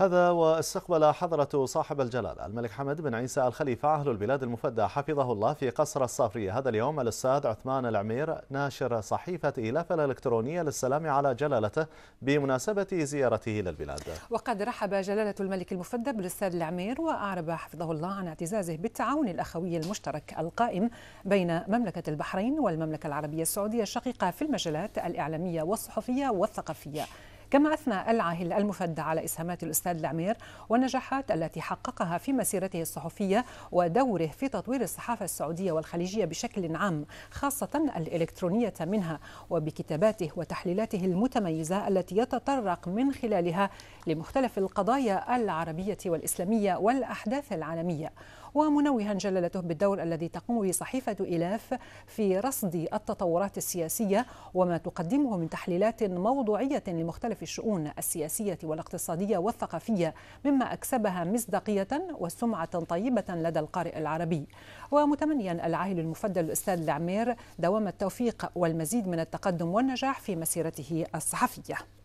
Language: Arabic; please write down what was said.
هذا واستقبل حضرة صاحب الجلالة الملك حمد بن عيسى الخليفة أهل البلاد المفدى حفظه الله في قصر الصافرية هذا اليوم الأستاذ عثمان العمير ناشر صحيفة إيلاف الإلكترونية للسلام على جلالته بمناسبة زيارته للبلاد وقد رحب جلالة الملك المفدى بالأستاذ العمير وأعرب حفظه الله عن اعتزازه بالتعاون الأخوي المشترك القائم بين مملكة البحرين والمملكة العربية السعودية الشقيقة في المجالات الإعلامية والصحفية والثقافية كما أثنى العاهل المفدى على إسهامات الأستاذ العمير والنجاحات التي حققها في مسيرته الصحفية ودوره في تطوير الصحافة السعودية والخليجية بشكل عام خاصة الإلكترونية منها وبكتاباته وتحليلاته المتميزة التي يتطرق من خلالها لمختلف القضايا العربية والإسلامية والأحداث العالمية ومنوها جلالته بالدور الذي تقوم به صحيفة إلاف في رصد التطورات السياسية وما تقدمه من تحليلات موضوعية لمختلف في الشؤون السياسية والاقتصادية والثقافية مما أكسبها مصداقية وسمعة طيبة لدى القارئ العربي ومتمنيا العاهل المفضل الأستاذ العمير دوام التوفيق والمزيد من التقدم والنجاح في مسيرته الصحفية